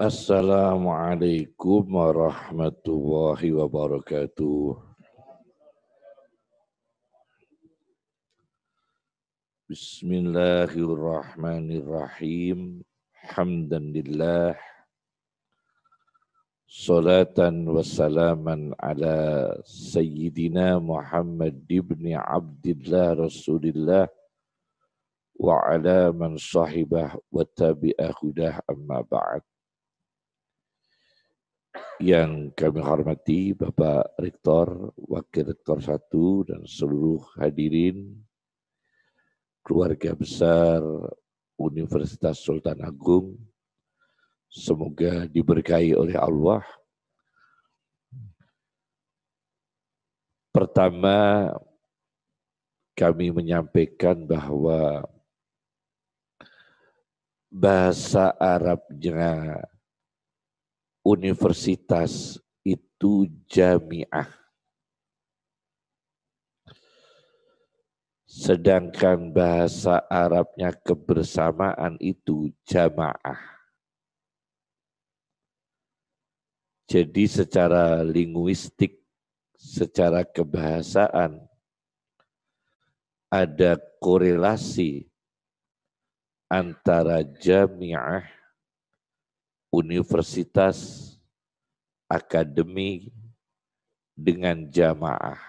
Assalamualaikum warahmatullahi wabarakatuh. Bismillahirrahmanirrahim. Hamdan lillah. Salatan wa salaman ala Sayyidina Muhammad ibn Abdillah Rasulillah wa ala man sahibah wa tabi'ah hudah amma ba'd. yang kami hormati Bapak Rektor, Wakil Rektor Satu dan seluruh hadirin, keluarga besar Universitas Sultan Agung, semoga diberkahi oleh Allah. Pertama, kami menyampaikan bahwa bahasa Arabnya universitas itu jamiah. Sedangkan bahasa Arabnya kebersamaan itu jamaah. Jadi secara linguistik, secara kebahasaan, ada korelasi antara jamiah universitas, akademi, dengan jamaah.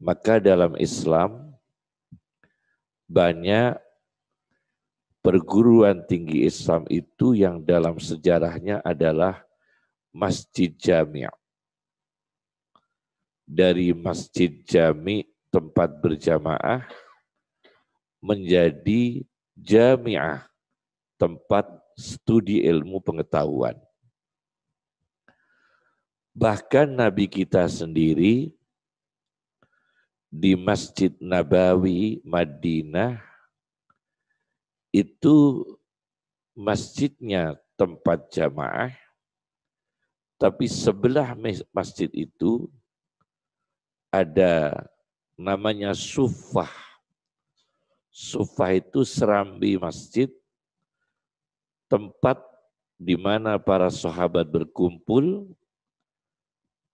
Maka dalam Islam banyak perguruan tinggi Islam itu yang dalam sejarahnya adalah Masjid jamiah Dari Masjid Jami' tempat berjamaah menjadi jami'ah tempat studi ilmu pengetahuan. Bahkan Nabi kita sendiri di Masjid Nabawi Madinah itu masjidnya tempat jamaah, tapi sebelah masjid itu ada namanya sufah. Sufah itu serambi masjid tempat di mana para sahabat berkumpul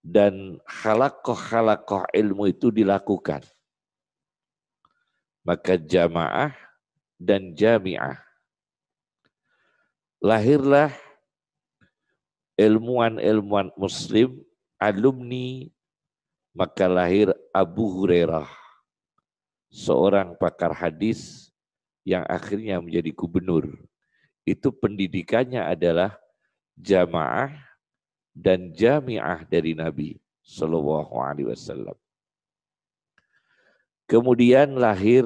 dan halakoh-halakoh ilmu itu dilakukan. Maka jamaah dan jamiah. Lahirlah ilmuwan-ilmuwan muslim, alumni, maka lahir Abu Hurairah, seorang pakar hadis yang akhirnya menjadi gubernur itu pendidikannya adalah jamaah dan jamiah dari Nabi Shallallahu Alaihi Wasallam. Kemudian lahir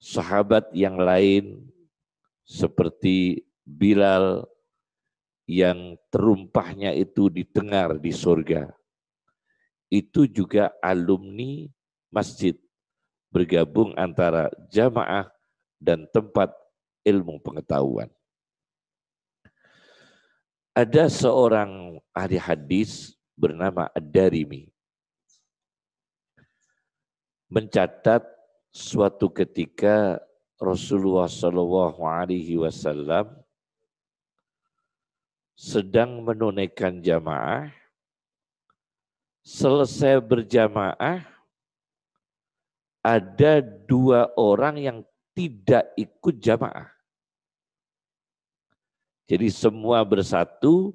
sahabat yang lain seperti Bilal yang terumpahnya itu didengar di surga. Itu juga alumni masjid bergabung antara jamaah dan tempat ilmu pengetahuan. Ada seorang ahli hadis bernama Ad-Darimi. Mencatat suatu ketika Rasulullah Shallallahu Alaihi Wasallam sedang menunaikan jamaah, selesai berjamaah, ada dua orang yang tidak ikut jamaah. Jadi semua bersatu,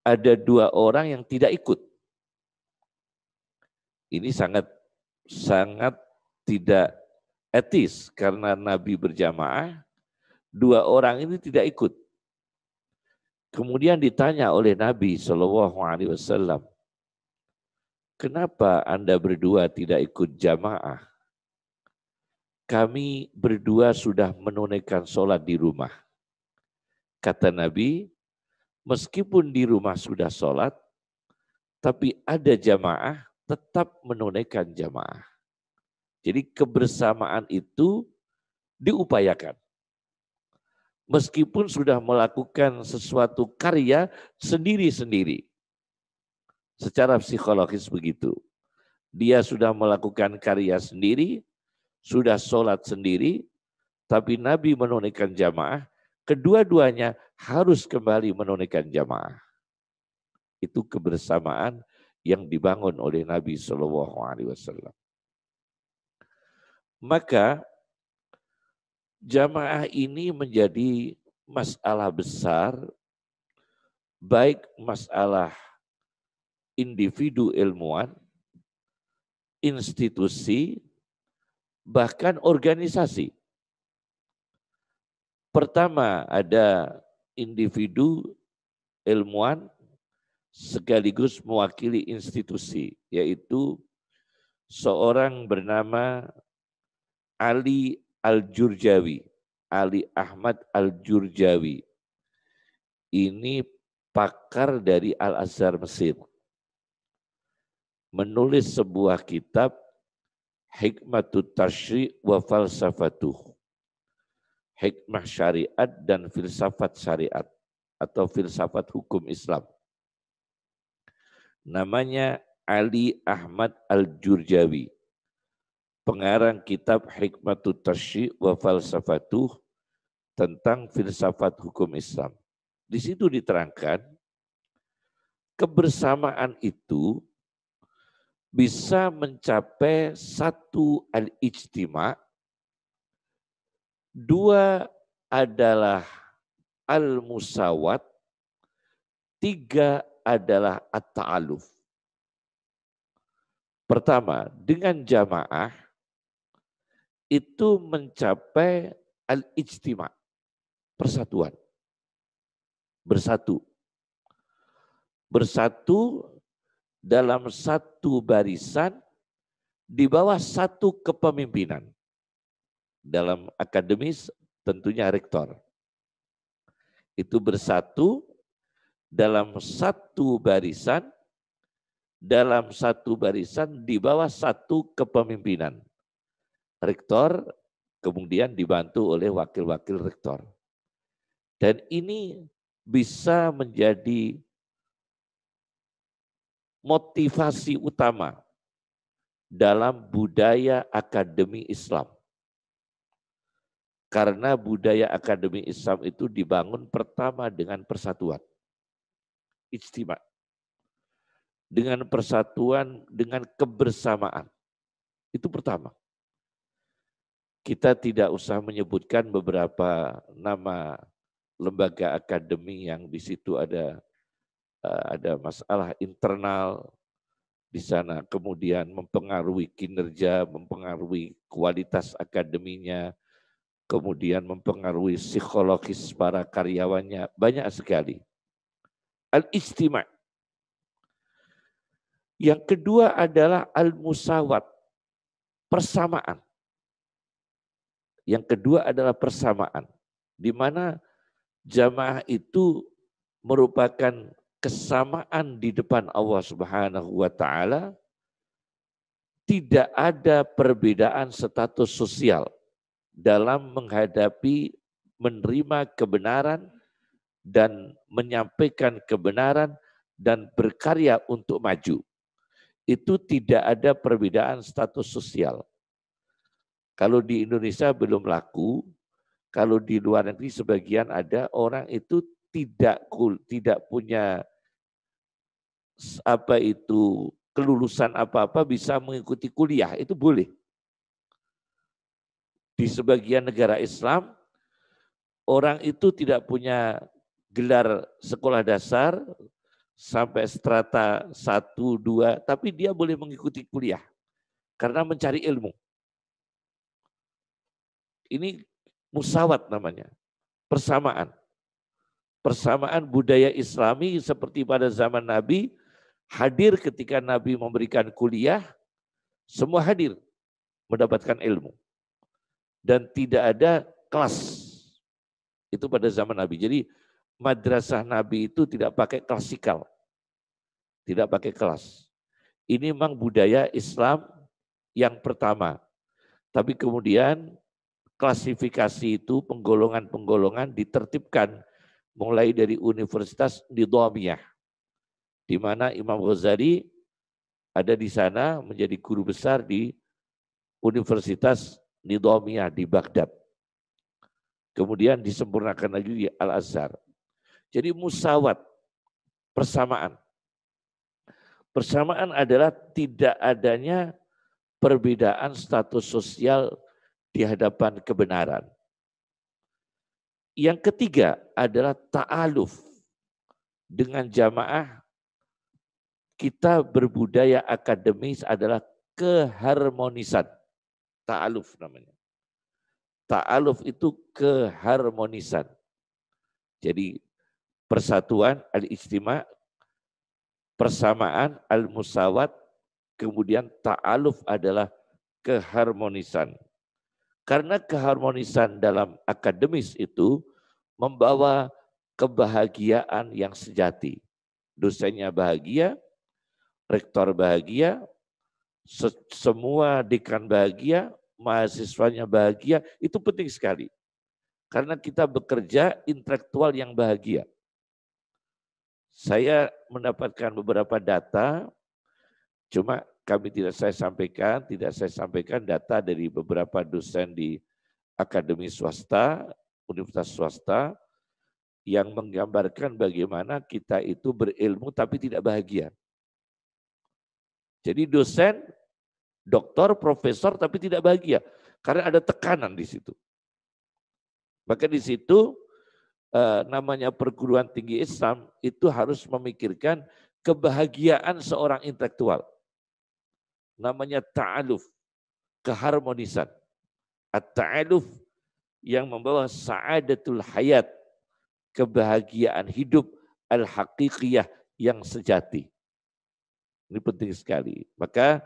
ada dua orang yang tidak ikut. Ini sangat sangat tidak etis karena Nabi berjamaah, dua orang ini tidak ikut. Kemudian ditanya oleh Nabi Shallallahu kenapa anda berdua tidak ikut jamaah? Kami berdua sudah menunaikan sholat di rumah Kata Nabi, meskipun di rumah sudah sholat, tapi ada jamaah, tetap menunaikan jamaah. Jadi kebersamaan itu diupayakan. Meskipun sudah melakukan sesuatu karya sendiri-sendiri. Secara psikologis begitu. Dia sudah melakukan karya sendiri, sudah sholat sendiri, tapi Nabi menunaikan jamaah, Kedua-duanya harus kembali menunaikan jamaah. Itu kebersamaan yang dibangun oleh Nabi Shallallahu Alaihi Wasallam. Maka jamaah ini menjadi masalah besar, baik masalah individu ilmuwan, institusi, bahkan organisasi. Pertama ada individu ilmuwan sekaligus mewakili institusi yaitu seorang bernama Ali Al-Jurjawi, Ali Ahmad Al-Jurjawi. Ini pakar dari Al-Azhar Mesir. Menulis sebuah kitab Hikmatu Tashri wa Falsafatuh hikmah syariat dan filsafat syariat atau filsafat hukum Islam. Namanya Ali Ahmad Al-Jurjawi, pengarang kitab Hikmatu Tashi wa Falsafatuh tentang filsafat hukum Islam. Di situ diterangkan, kebersamaan itu bisa mencapai satu al-ijtima' Dua adalah al-musawat, tiga adalah at-ta'aluf. Pertama, dengan jamaah itu mencapai al-ijtima, persatuan. Bersatu. Bersatu dalam satu barisan di bawah satu kepemimpinan dalam akademis tentunya rektor. Itu bersatu dalam satu barisan, dalam satu barisan di bawah satu kepemimpinan. Rektor kemudian dibantu oleh wakil-wakil rektor. Dan ini bisa menjadi motivasi utama dalam budaya akademi Islam. Karena budaya akademi Islam itu dibangun pertama dengan persatuan. Ijtima. Dengan persatuan, dengan kebersamaan. Itu pertama. Kita tidak usah menyebutkan beberapa nama lembaga akademi yang di situ ada eh, ada masalah internal di sana kemudian mempengaruhi kinerja, mempengaruhi kualitas akademinya, kemudian mempengaruhi psikologis para karyawannya banyak sekali. Al-istima. Yang kedua adalah al-musawat, persamaan. Yang kedua adalah persamaan, di mana jamaah itu merupakan kesamaan di depan Allah Subhanahu wa taala. Tidak ada perbedaan status sosial dalam menghadapi menerima kebenaran dan menyampaikan kebenaran dan berkarya untuk maju. Itu tidak ada perbedaan status sosial. Kalau di Indonesia belum laku, kalau di luar negeri sebagian ada orang itu tidak cool, tidak punya apa itu kelulusan apa-apa bisa mengikuti kuliah, itu boleh. Di sebagian negara Islam, orang itu tidak punya gelar sekolah dasar sampai strata 1, 2, tapi dia boleh mengikuti kuliah karena mencari ilmu. Ini musawat namanya, persamaan. Persamaan budaya islami seperti pada zaman Nabi, hadir ketika Nabi memberikan kuliah, semua hadir mendapatkan ilmu dan tidak ada kelas. Itu pada zaman Nabi. Jadi madrasah Nabi itu tidak pakai klasikal. Tidak pakai kelas. Ini memang budaya Islam yang pertama. Tapi kemudian klasifikasi itu penggolongan-penggolongan ditertibkan mulai dari universitas di Dhamiyah. Di mana Imam Ghazali ada di sana menjadi guru besar di Universitas Nidomia ya, di Baghdad. Kemudian disempurnakan lagi di Al-Azhar. Jadi musawat, persamaan. Persamaan adalah tidak adanya perbedaan status sosial di hadapan kebenaran. Yang ketiga adalah ta'aluf. Dengan jamaah kita berbudaya akademis adalah keharmonisan. Ta'aluf namanya. Ta'aluf itu keharmonisan. Jadi persatuan, al-ijtima, persamaan, al-musawat, kemudian ta'aluf adalah keharmonisan. Karena keharmonisan dalam akademis itu membawa kebahagiaan yang sejati. Dosennya bahagia, rektor bahagia, semua dekan bahagia, mahasiswanya bahagia, itu penting sekali. Karena kita bekerja intelektual yang bahagia. Saya mendapatkan beberapa data, cuma kami tidak saya sampaikan, tidak saya sampaikan data dari beberapa dosen di akademi swasta, universitas swasta, yang menggambarkan bagaimana kita itu berilmu tapi tidak bahagia. Jadi dosen doktor, profesor, tapi tidak bahagia. Karena ada tekanan di situ. Maka di situ eh, namanya perguruan tinggi Islam itu harus memikirkan kebahagiaan seorang intelektual. Namanya ta'aluf, keharmonisan. At-ta'aluf yang membawa sa'adatul hayat, kebahagiaan hidup al-haqiqiyah yang sejati. Ini penting sekali. Maka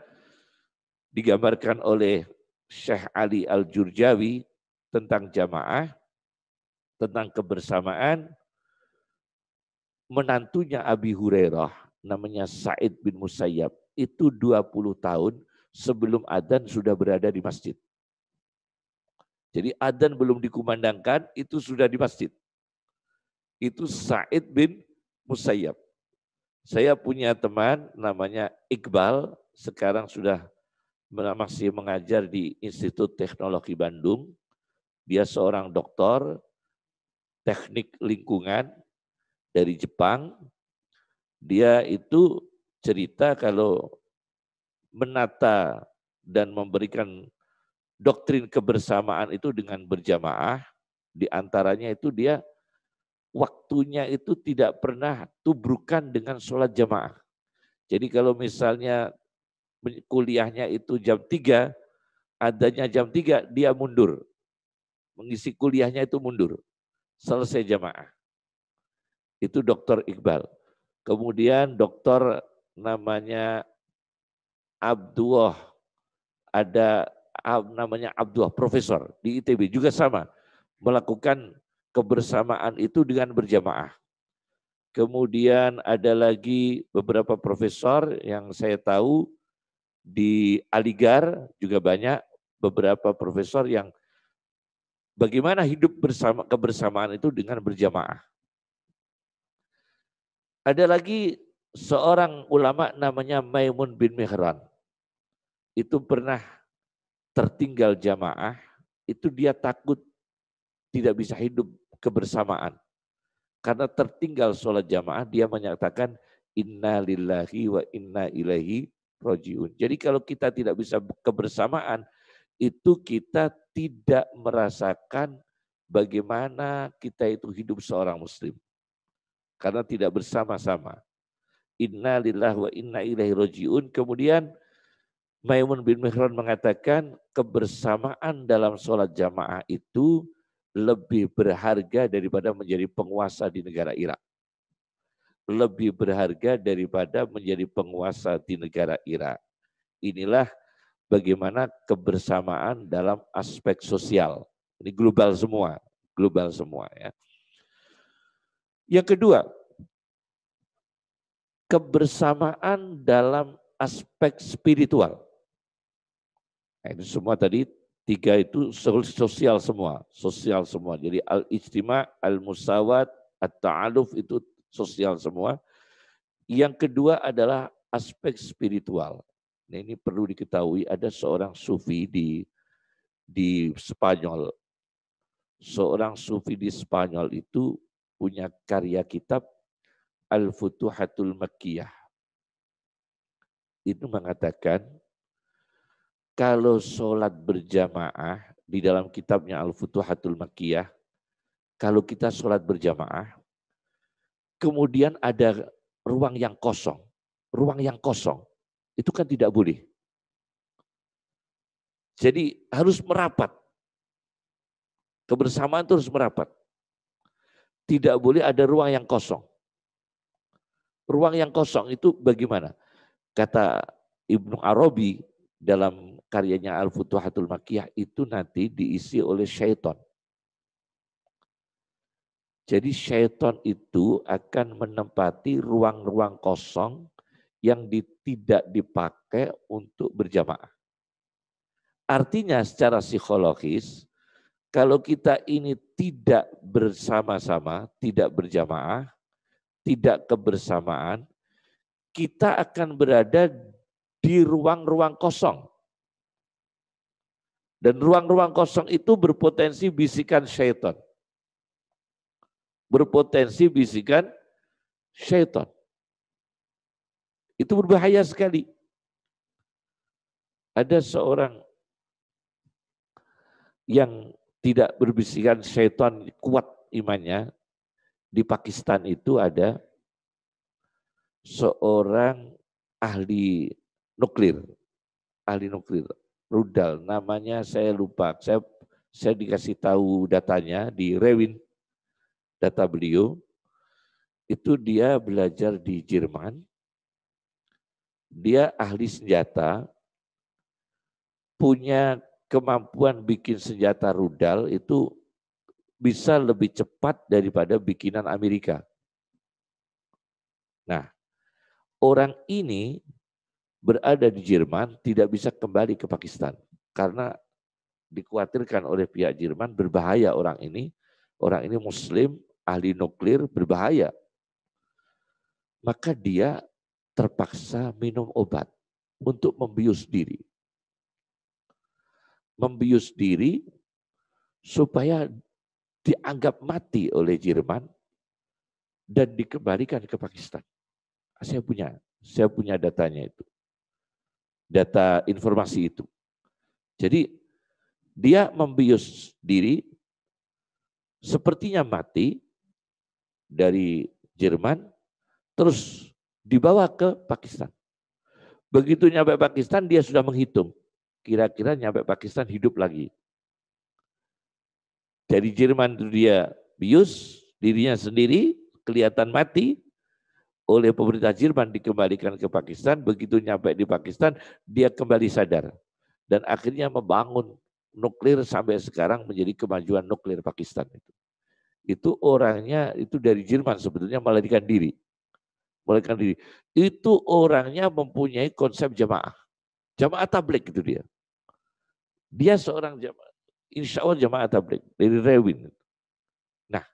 digambarkan oleh Syekh Ali Al-Jurjawi tentang jamaah, tentang kebersamaan, menantunya Abi Hurairah, namanya Said bin Musayyab, itu 20 tahun sebelum adan sudah berada di masjid. Jadi adan belum dikumandangkan, itu sudah di masjid. Itu Said bin Musayyab. Saya punya teman namanya Iqbal, sekarang sudah masih mengajar di Institut Teknologi Bandung. Dia seorang doktor teknik lingkungan dari Jepang. Dia itu cerita kalau menata dan memberikan doktrin kebersamaan itu dengan berjamaah, di antaranya itu dia waktunya itu tidak pernah tubrukan dengan sholat jamaah. Jadi kalau misalnya kuliahnya itu jam 3, adanya jam 3 dia mundur. Mengisi kuliahnya itu mundur. Selesai jamaah. Itu dokter Iqbal. Kemudian dokter namanya Abdullah. Ada namanya Abdullah Profesor di ITB juga sama. Melakukan kebersamaan itu dengan berjamaah. Kemudian ada lagi beberapa profesor yang saya tahu di Aligar juga banyak beberapa profesor yang bagaimana hidup bersama kebersamaan itu dengan berjamaah. Ada lagi seorang ulama namanya Maimun bin Mihran. Itu pernah tertinggal jamaah, itu dia takut tidak bisa hidup kebersamaan. Karena tertinggal sholat jamaah, dia menyatakan, Inna lillahi wa inna ilahi rojiun. Jadi kalau kita tidak bisa kebersamaan, itu kita tidak merasakan bagaimana kita itu hidup seorang muslim. Karena tidak bersama-sama. Inna lillah wa inna ilaihi rojiun. Kemudian Maimun bin Mihran mengatakan kebersamaan dalam sholat jamaah itu lebih berharga daripada menjadi penguasa di negara Irak lebih berharga daripada menjadi penguasa di negara Irak. Inilah bagaimana kebersamaan dalam aspek sosial. Ini global semua, global semua ya. Yang kedua, kebersamaan dalam aspek spiritual. Nah, ini semua tadi tiga itu sosial semua, sosial semua. Jadi al-ijtima, al-musawat, at-ta'aluf itu sosial semua. Yang kedua adalah aspek spiritual. Nah, ini perlu diketahui ada seorang sufi di di Spanyol. Seorang sufi di Spanyol itu punya karya kitab Al-Futuhatul Makkiyah. Itu mengatakan kalau sholat berjamaah di dalam kitabnya Al-Futuhatul Makkiyah, kalau kita sholat berjamaah, kemudian ada ruang yang kosong. Ruang yang kosong itu kan tidak boleh. Jadi harus merapat. Kebersamaan terus merapat. Tidak boleh ada ruang yang kosong. Ruang yang kosong itu bagaimana? Kata Ibnu Arabi dalam karyanya Al-Futuhatul Makiyah itu nanti diisi oleh syaitan. Jadi syaitan itu akan menempati ruang-ruang kosong yang di, tidak dipakai untuk berjamaah. Artinya secara psikologis, kalau kita ini tidak bersama-sama, tidak berjamaah, tidak kebersamaan, kita akan berada di ruang-ruang kosong. Dan ruang-ruang kosong itu berpotensi bisikan syaitan berpotensi bisikan syaitan. Itu berbahaya sekali. Ada seorang yang tidak berbisikan syaitan kuat imannya. Di Pakistan itu ada seorang ahli nuklir, ahli nuklir, rudal namanya saya lupa. Saya saya dikasih tahu datanya di Rewind data beliau, itu dia belajar di Jerman, dia ahli senjata, punya kemampuan bikin senjata rudal itu bisa lebih cepat daripada bikinan Amerika. Nah, orang ini berada di Jerman tidak bisa kembali ke Pakistan karena dikhawatirkan oleh pihak Jerman berbahaya orang ini. Orang ini muslim, ahli nuklir berbahaya. Maka dia terpaksa minum obat untuk membius diri. Membius diri supaya dianggap mati oleh Jerman dan dikembalikan ke Pakistan. Saya punya, saya punya datanya itu. Data informasi itu. Jadi dia membius diri, sepertinya mati, dari Jerman terus dibawa ke Pakistan. Begitu nyampe Pakistan dia sudah menghitung kira-kira nyampe Pakistan hidup lagi. Dari Jerman itu dia bius dirinya sendiri kelihatan mati oleh pemerintah Jerman dikembalikan ke Pakistan begitu nyampe di Pakistan dia kembali sadar dan akhirnya membangun nuklir sampai sekarang menjadi kemajuan nuklir Pakistan itu itu orangnya itu dari Jerman sebetulnya melarikan diri. Melarikan diri. Itu orangnya mempunyai konsep jamaah. Jamaah tablik itu dia. Dia seorang jamaah. Insya Allah jamaah tablik dari Rewin. Nah,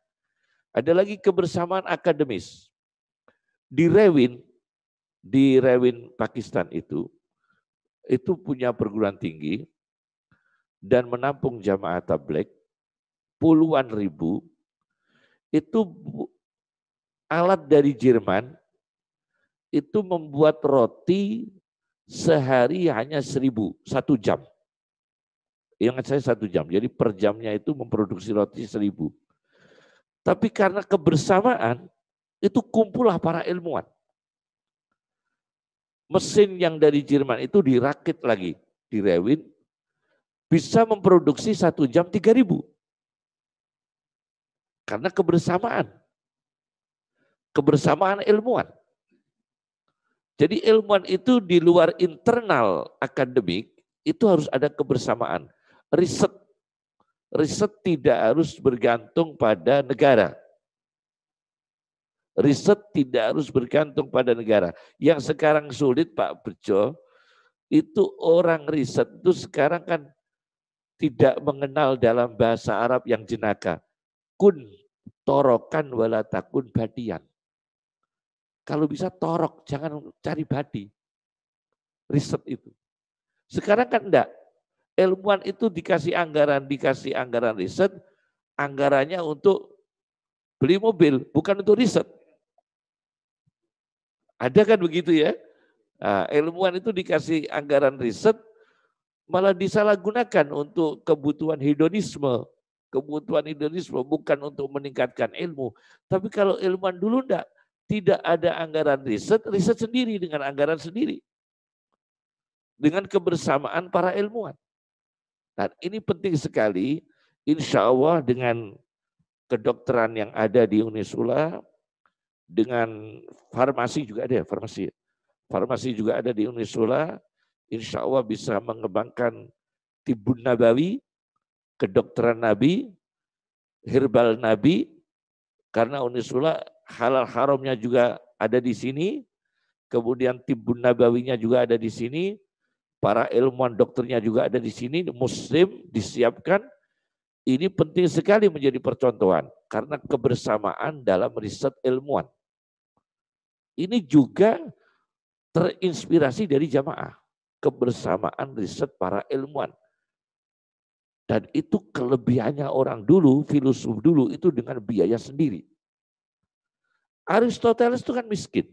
ada lagi kebersamaan akademis. Di Rewin, di Rewin Pakistan itu, itu punya perguruan tinggi dan menampung jamaah tablik puluhan ribu itu alat dari Jerman itu membuat roti sehari hanya seribu, satu jam. Ingat saya satu jam, jadi per jamnya itu memproduksi roti seribu. Tapi karena kebersamaan, itu kumpulah para ilmuwan. Mesin yang dari Jerman itu dirakit lagi, direwin, bisa memproduksi satu jam tiga ribu. Karena kebersamaan. Kebersamaan ilmuwan. Jadi ilmuwan itu di luar internal akademik, itu harus ada kebersamaan. Riset. Riset tidak harus bergantung pada negara. Riset tidak harus bergantung pada negara. Yang sekarang sulit Pak Bejo, itu orang riset itu sekarang kan tidak mengenal dalam bahasa Arab yang jenaka kun torokan wala takun badian. Kalau bisa torok, jangan cari badi. Riset itu. Sekarang kan enggak. Ilmuwan itu dikasih anggaran, dikasih anggaran riset, anggarannya untuk beli mobil, bukan untuk riset. Ada kan begitu ya? Nah, ilmuwan itu dikasih anggaran riset, malah disalahgunakan untuk kebutuhan hedonisme, kebutuhan idealisme bukan untuk meningkatkan ilmu. Tapi kalau ilmuwan dulu enggak, tidak ada anggaran riset, riset sendiri dengan anggaran sendiri. Dengan kebersamaan para ilmuwan. Dan nah, ini penting sekali. Insya Allah dengan kedokteran yang ada di Unisula, dengan farmasi juga ada farmasi. Farmasi juga ada di Unisula, insya Allah bisa mengembangkan tibun nabawi, kedokteran Nabi, herbal Nabi, karena Unisula halal haramnya juga ada di sini, kemudian timbun nabawinya juga ada di sini, para ilmuwan dokternya juga ada di sini, muslim disiapkan, ini penting sekali menjadi percontohan karena kebersamaan dalam riset ilmuwan. Ini juga terinspirasi dari jamaah, kebersamaan riset para ilmuwan. Dan itu kelebihannya orang dulu, filosof dulu itu dengan biaya sendiri. Aristoteles itu kan miskin.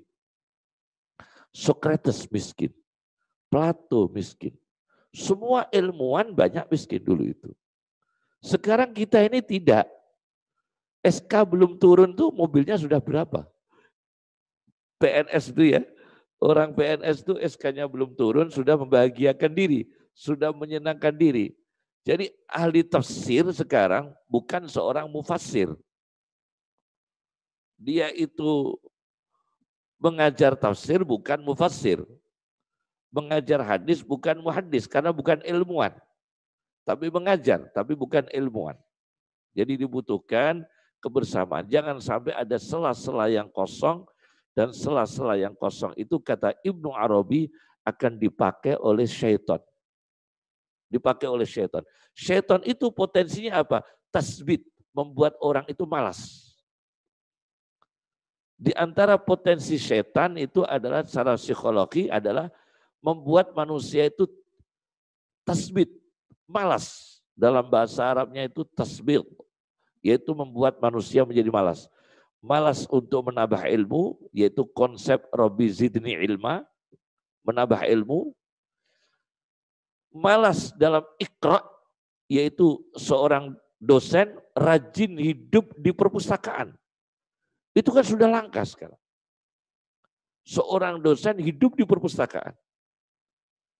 Socrates miskin. Plato miskin. Semua ilmuwan banyak miskin dulu itu. Sekarang kita ini tidak. SK belum turun tuh mobilnya sudah berapa? PNS itu ya. Orang PNS itu SK-nya belum turun sudah membahagiakan diri. Sudah menyenangkan diri jadi ahli tafsir sekarang bukan seorang mufasir. Dia itu mengajar tafsir bukan mufasir. Mengajar hadis bukan muhadis karena bukan ilmuwan. Tapi mengajar, tapi bukan ilmuwan. Jadi dibutuhkan kebersamaan. Jangan sampai ada sela-sela yang kosong dan sela-sela yang kosong itu kata Ibnu Arabi akan dipakai oleh syaitan dipakai oleh setan. Setan itu potensinya apa? Tasbit, membuat orang itu malas. Di antara potensi setan itu adalah secara psikologi adalah membuat manusia itu tasbit, malas. Dalam bahasa Arabnya itu tasbit, yaitu membuat manusia menjadi malas. Malas untuk menambah ilmu, yaitu konsep Robi Zidni Ilma, menambah ilmu, malas dalam ikra yaitu seorang dosen rajin hidup di perpustakaan. Itu kan sudah langka sekarang. Seorang dosen hidup di perpustakaan.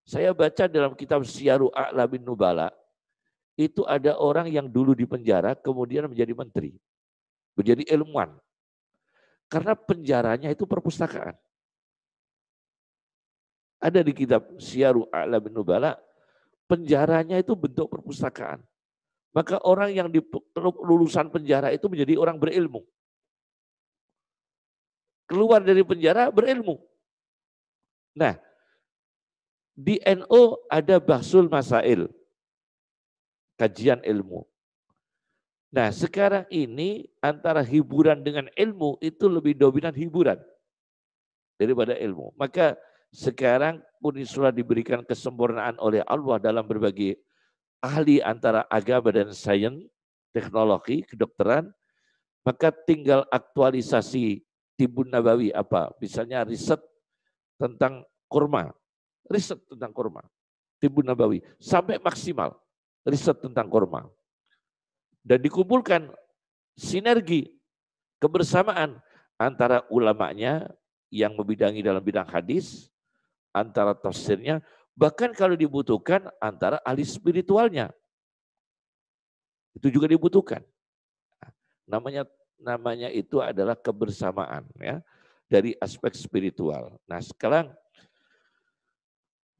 Saya baca dalam kitab Siaru A'la bin Nubala, itu ada orang yang dulu di penjara kemudian menjadi menteri, menjadi ilmuwan. Karena penjaranya itu perpustakaan. Ada di kitab Siaru A'la bin Nubala penjaranya itu bentuk perpustakaan. Maka orang yang di lulusan penjara itu menjadi orang berilmu. Keluar dari penjara berilmu. Nah, di NO ada Bahsul Masail, kajian ilmu. Nah, sekarang ini antara hiburan dengan ilmu itu lebih dominan hiburan daripada ilmu. Maka sekarang Unisula diberikan kesempurnaan oleh Allah dalam berbagai ahli antara agama dan sains, teknologi, kedokteran, maka tinggal aktualisasi Tibun Nabawi apa? Misalnya riset tentang kurma, riset tentang kurma, Tibun Nabawi, sampai maksimal riset tentang kurma. Dan dikumpulkan sinergi, kebersamaan antara ulamanya yang membidangi dalam bidang hadis, antara tafsirnya, bahkan kalau dibutuhkan antara ahli spiritualnya. Itu juga dibutuhkan. Namanya namanya itu adalah kebersamaan ya dari aspek spiritual. Nah, sekarang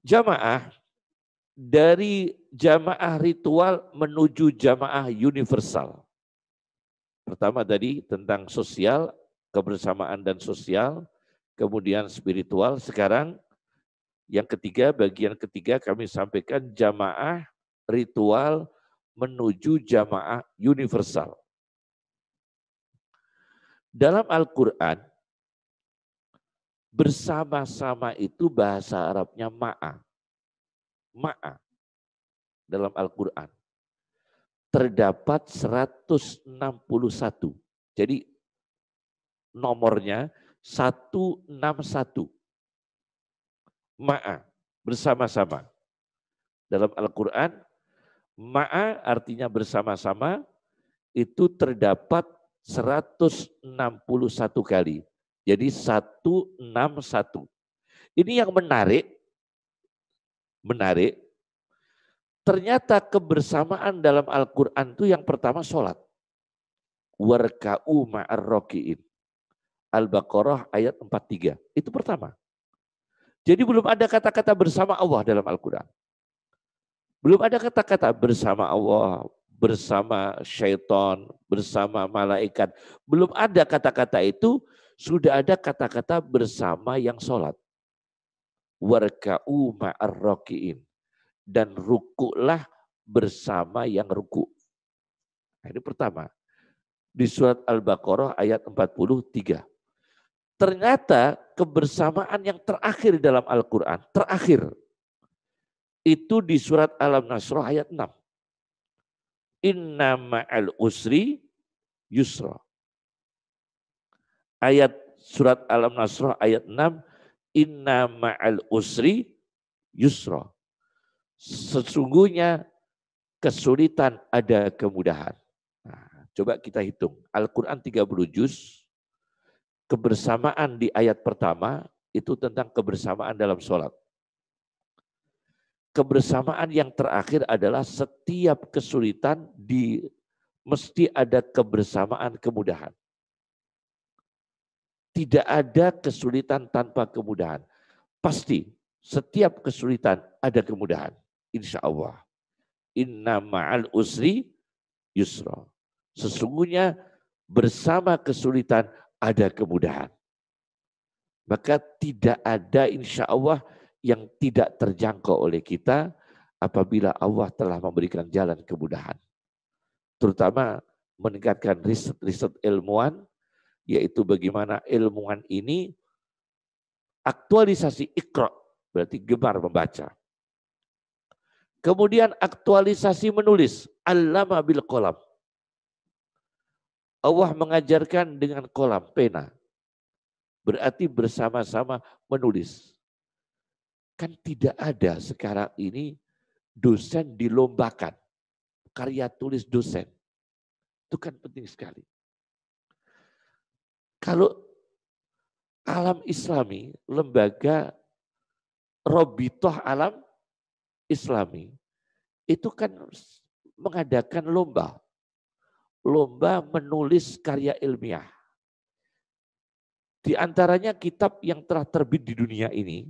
jamaah dari jamaah ritual menuju jamaah universal. Pertama tadi tentang sosial, kebersamaan dan sosial, kemudian spiritual. Sekarang yang ketiga, bagian ketiga kami sampaikan jamaah ritual menuju jamaah universal. Dalam Al-Quran, bersama-sama itu bahasa Arabnya ma'a. Ma'a dalam Al-Quran. Terdapat 161. Jadi nomornya 161 ma'a, bersama-sama. Dalam Al-Quran, ma'a artinya bersama-sama, itu terdapat 161 kali. Jadi 161. Ini yang menarik, menarik, ternyata kebersamaan dalam Al-Quran itu yang pertama sholat. Warka'u rokiin Al-Baqarah ayat 43. Itu pertama. Jadi belum ada kata-kata bersama Allah dalam Al-Quran. Belum ada kata-kata bersama Allah, bersama syaitan, bersama malaikat. Belum ada kata-kata itu, sudah ada kata-kata bersama yang sholat. Warka'u ma'arroki'in. Dan rukuklah bersama yang ruku. Nah, ini pertama. Di surat Al-Baqarah ayat 43. Ternyata kebersamaan yang terakhir di dalam Al-Quran, terakhir, itu di surat Alam Nasr ayat 6. Inna ma'al usri yusra. Ayat surat al Nasr ayat 6. Inna ma'al usri yusra. Sesungguhnya kesulitan ada kemudahan. Nah, coba kita hitung. Al-Quran 30 juz, kebersamaan di ayat pertama itu tentang kebersamaan dalam sholat. Kebersamaan yang terakhir adalah setiap kesulitan di mesti ada kebersamaan kemudahan. Tidak ada kesulitan tanpa kemudahan. Pasti setiap kesulitan ada kemudahan. Insya Allah. Inna ma'al usri yusra. Sesungguhnya bersama kesulitan ada kemudahan. Maka tidak ada insya Allah yang tidak terjangkau oleh kita apabila Allah telah memberikan jalan kemudahan. Terutama meningkatkan riset-riset ilmuwan, yaitu bagaimana ilmuwan ini aktualisasi ikhra, berarti gemar membaca. Kemudian aktualisasi menulis, alama bil kolam. Allah mengajarkan dengan kolam pena. Berarti bersama-sama menulis. Kan tidak ada sekarang ini dosen dilombakan. Karya tulis dosen. Itu kan penting sekali. Kalau alam islami, lembaga Robitoh Alam Islami, itu kan mengadakan lomba lomba menulis karya ilmiah. Di antaranya kitab yang telah terbit di dunia ini,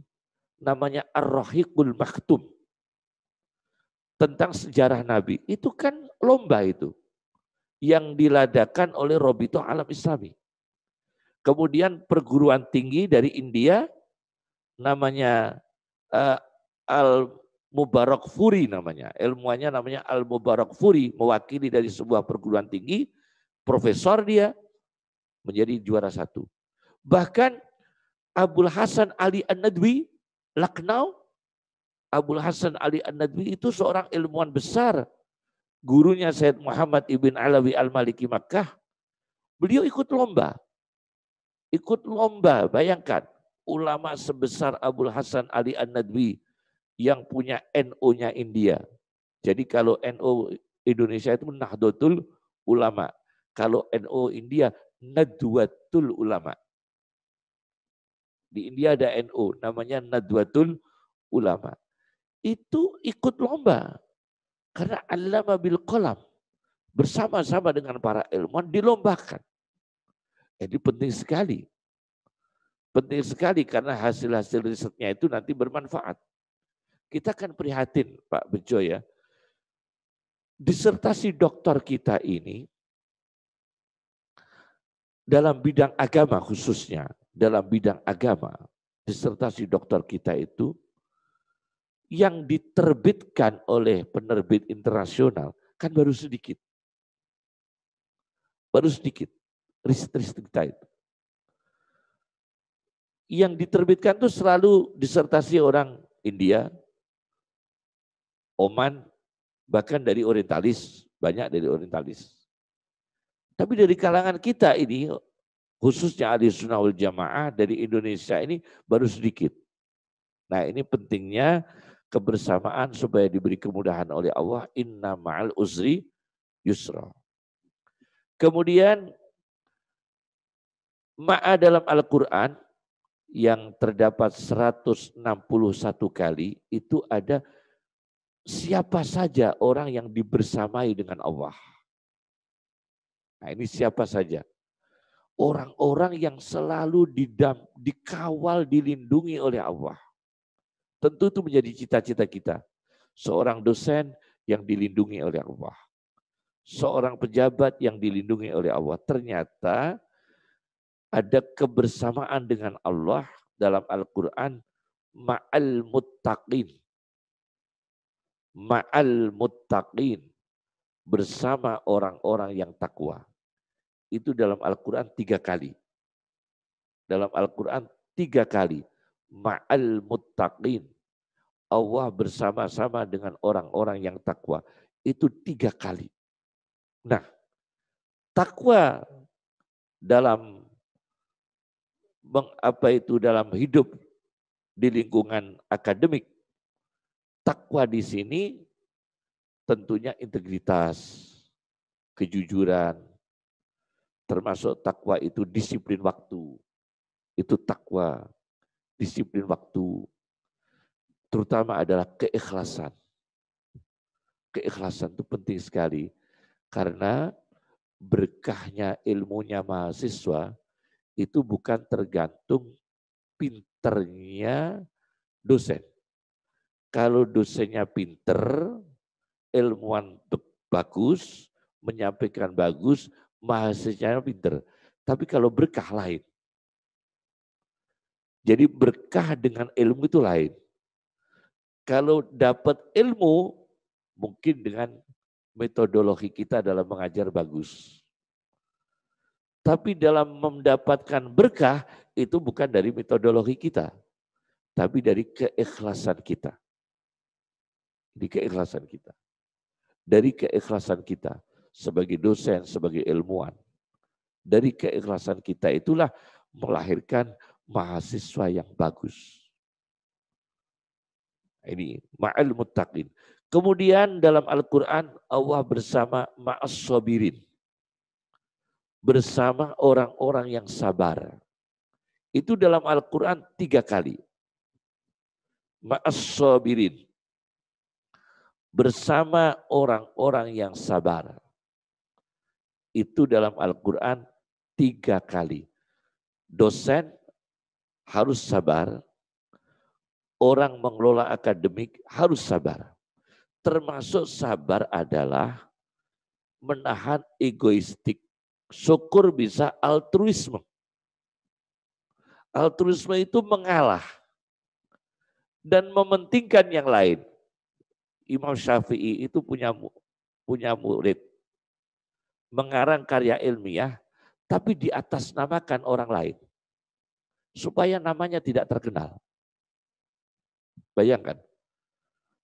namanya Ar-Rahiqul Maktum. Tentang sejarah Nabi. Itu kan lomba itu. Yang diladakan oleh Robito Alam Islami. Kemudian perguruan tinggi dari India, namanya uh, Al Mubarak Furi namanya. Ilmuannya namanya Al-Mubarak Furi, mewakili dari sebuah perguruan tinggi, profesor dia menjadi juara satu. Bahkan Abdul Hasan Ali An-Nadwi, Laknau, Abdul Hasan Ali An-Nadwi itu seorang ilmuwan besar. Gurunya Said Muhammad Ibn Alawi Al-Maliki Makkah. Beliau ikut lomba. Ikut lomba, bayangkan. Ulama sebesar Abdul Hasan Ali An-Nadwi yang punya no nya India. Jadi kalau NO Indonesia itu Nahdlatul Ulama. Kalau NO India Nadwatul Ulama. Di India ada No, namanya Nadwatul Ulama. Itu ikut lomba. Karena Allama bil kolam bersama-sama dengan para ilmuwan dilombakan. Jadi penting sekali. Penting sekali karena hasil-hasil risetnya itu nanti bermanfaat. Kita akan prihatin Pak Bejo ya. Disertasi doktor kita ini dalam bidang agama khususnya, dalam bidang agama, disertasi doktor kita itu yang diterbitkan oleh penerbit internasional kan baru sedikit. Baru sedikit riset-riset kita itu. Yang diterbitkan itu selalu disertasi orang India, Oman, bahkan dari orientalis, banyak dari orientalis. Tapi dari kalangan kita ini, khususnya ahli sunnah wal jamaah dari Indonesia ini baru sedikit. Nah ini pentingnya kebersamaan supaya diberi kemudahan oleh Allah. Inna ma'al uzri yusra. Kemudian ma'a dalam Al-Quran yang terdapat 161 kali itu ada siapa saja orang yang dibersamai dengan Allah. Nah ini siapa saja? Orang-orang yang selalu didam, dikawal, dilindungi oleh Allah. Tentu itu menjadi cita-cita kita. Seorang dosen yang dilindungi oleh Allah. Seorang pejabat yang dilindungi oleh Allah. Ternyata ada kebersamaan dengan Allah dalam Al-Quran ma'al muttaqin ma'al muttaqin bersama orang-orang yang takwa. Itu dalam Al-Quran tiga kali. Dalam Al-Quran tiga kali. Ma'al muttaqin. Allah bersama-sama dengan orang-orang yang takwa. Itu tiga kali. Nah, takwa dalam apa itu dalam hidup di lingkungan akademik Takwa di sini tentunya integritas, kejujuran, termasuk takwa itu disiplin waktu. Itu takwa, disiplin waktu, terutama adalah keikhlasan. Keikhlasan itu penting sekali karena berkahnya ilmunya mahasiswa itu bukan tergantung pinternya dosen. Kalau dosennya pinter, ilmuwan bagus, menyampaikan bagus, mahasiswanya pinter. Tapi kalau berkah lain. Jadi berkah dengan ilmu itu lain. Kalau dapat ilmu, mungkin dengan metodologi kita dalam mengajar bagus. Tapi dalam mendapatkan berkah itu bukan dari metodologi kita, tapi dari keikhlasan kita. Ini keikhlasan kita. Dari keikhlasan kita sebagai dosen, sebagai ilmuwan, dari keikhlasan kita itulah melahirkan mahasiswa yang bagus. Ini ma'al muttaqin. Kemudian dalam Al-Quran Allah bersama ma'as sobirin, Bersama orang-orang yang sabar. Itu dalam Al-Quran tiga kali. Ma'as sobirin bersama orang-orang yang sabar. Itu dalam Al-Quran tiga kali. Dosen harus sabar, orang mengelola akademik harus sabar. Termasuk sabar adalah menahan egoistik. Syukur bisa altruisme. Altruisme itu mengalah dan mementingkan yang lain. Imam Syafi'i itu punya punya murid mengarang karya ilmiah tapi di atas namakan orang lain supaya namanya tidak terkenal. Bayangkan.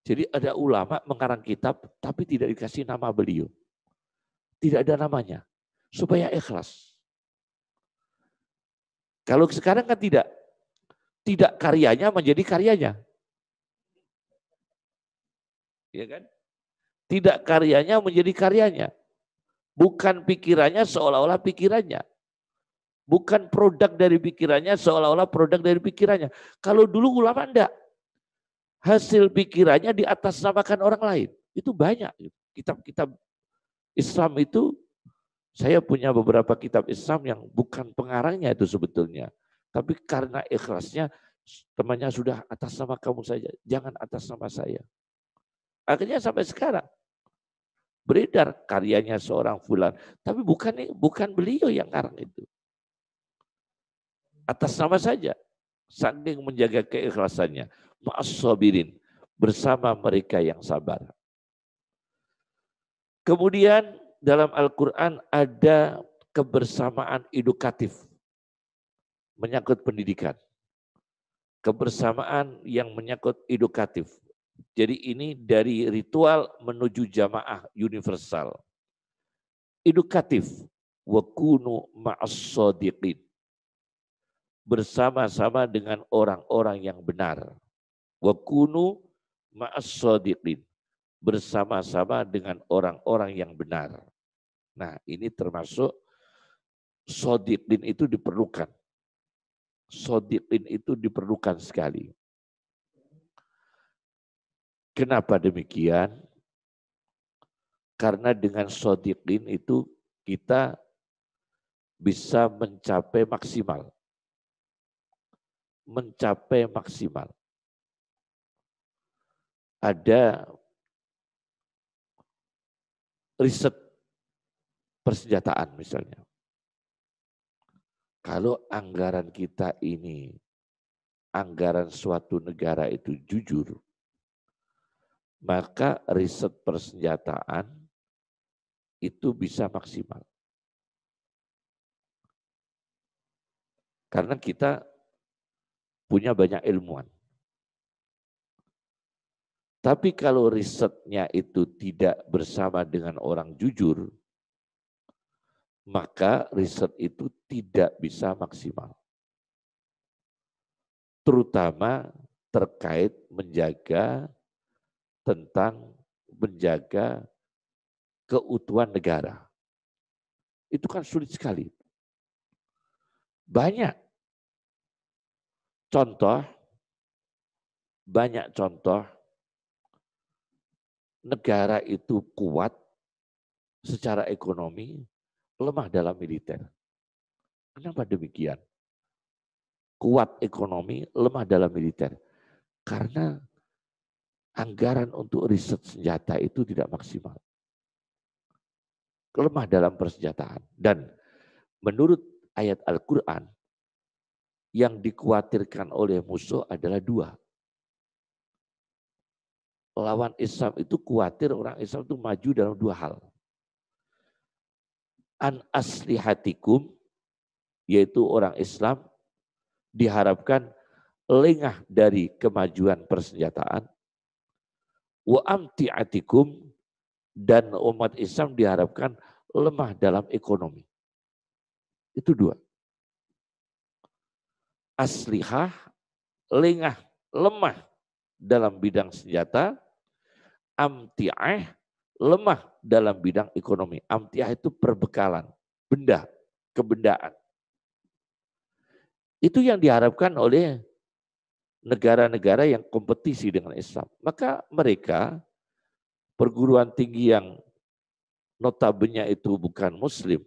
Jadi ada ulama mengarang kitab tapi tidak dikasih nama beliau. Tidak ada namanya supaya ikhlas. Kalau sekarang kan tidak. Tidak karyanya menjadi karyanya. Ya kan? Tidak karyanya menjadi karyanya. Bukan pikirannya seolah-olah pikirannya. Bukan produk dari pikirannya seolah-olah produk dari pikirannya. Kalau dulu ulama enggak. Hasil pikirannya di atas namakan orang lain. Itu banyak. Kitab-kitab Islam itu saya punya beberapa kitab Islam yang bukan pengarangnya itu sebetulnya. Tapi karena ikhlasnya temannya sudah atas nama kamu saja, jangan atas nama saya. Akhirnya sampai sekarang beredar karyanya seorang fulan, tapi bukan bukan beliau yang ngarang itu. Atas nama saja, saking menjaga keikhlasannya, ma'asabirin bersama mereka yang sabar. Kemudian dalam Al-Quran ada kebersamaan edukatif menyangkut pendidikan. Kebersamaan yang menyangkut edukatif jadi ini dari ritual menuju jamaah universal. Edukatif. Wa kunu maas Bersama-sama dengan orang-orang yang benar. Wa kunu maas Bersama-sama dengan orang-orang yang benar. Nah ini termasuk sodiqin itu diperlukan. Sodiqin itu diperlukan sekali. Kenapa demikian? Karena dengan sodikin itu kita bisa mencapai maksimal. Mencapai maksimal. Ada riset persenjataan misalnya. Kalau anggaran kita ini, anggaran suatu negara itu jujur, maka riset persenjataan itu bisa maksimal. Karena kita punya banyak ilmuwan. Tapi kalau risetnya itu tidak bersama dengan orang jujur, maka riset itu tidak bisa maksimal. Terutama terkait menjaga tentang menjaga keutuhan negara. Itu kan sulit sekali. Banyak contoh, banyak contoh negara itu kuat secara ekonomi, lemah dalam militer. Kenapa demikian? Kuat ekonomi, lemah dalam militer. Karena anggaran untuk riset senjata itu tidak maksimal. Kelemah dalam persenjataan. Dan menurut ayat Al-Quran, yang dikhawatirkan oleh musuh adalah dua. Lawan Islam itu khawatir orang Islam itu maju dalam dua hal. An hatikum yaitu orang Islam diharapkan lengah dari kemajuan persenjataan wa amtiatikum dan umat Islam diharapkan lemah dalam ekonomi. Itu dua. Aslihah, lengah, lemah dalam bidang senjata. Amti'ah, lemah dalam bidang ekonomi. Amti'ah itu perbekalan, benda, kebendaan. Itu yang diharapkan oleh negara-negara yang kompetisi dengan Islam. Maka mereka perguruan tinggi yang notabene itu bukan muslim,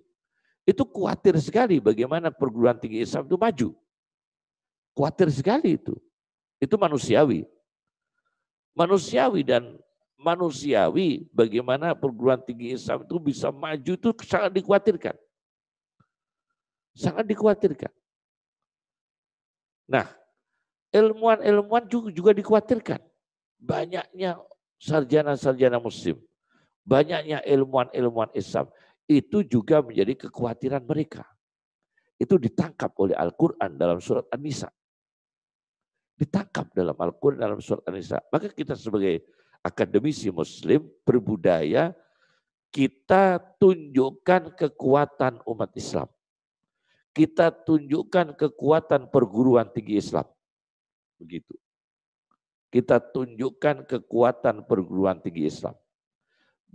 itu khawatir sekali bagaimana perguruan tinggi Islam itu maju. Khawatir sekali itu. Itu manusiawi. Manusiawi dan manusiawi bagaimana perguruan tinggi Islam itu bisa maju itu sangat dikhawatirkan. Sangat dikhawatirkan. Nah, ilmuwan-ilmuwan juga dikhawatirkan. Banyaknya sarjana-sarjana muslim, banyaknya ilmuwan-ilmuwan Islam, itu juga menjadi kekhawatiran mereka. Itu ditangkap oleh Al-Quran dalam surat An-Nisa. Ditangkap dalam Al-Quran dalam surat An-Nisa. Maka kita sebagai akademisi muslim, berbudaya, kita tunjukkan kekuatan umat Islam. Kita tunjukkan kekuatan perguruan tinggi Islam begitu. Kita tunjukkan kekuatan perguruan tinggi Islam.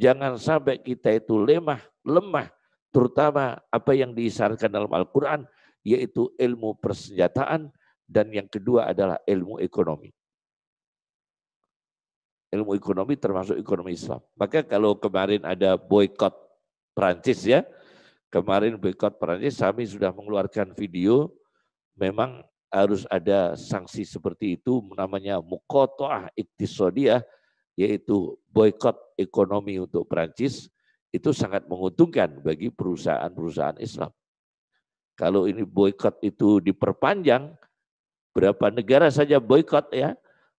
Jangan sampai kita itu lemah, lemah terutama apa yang diisarkan dalam Al-Qur'an yaitu ilmu persenjataan dan yang kedua adalah ilmu ekonomi. Ilmu ekonomi termasuk ekonomi Islam. Maka kalau kemarin ada boykot Perancis ya, kemarin boykot Perancis, kami sudah mengeluarkan video memang harus ada sanksi seperti itu namanya mukotoah Iktisodiah yaitu boykot ekonomi untuk Perancis itu sangat menguntungkan bagi perusahaan-perusahaan Islam. Kalau ini boykot itu diperpanjang berapa negara saja boykot ya,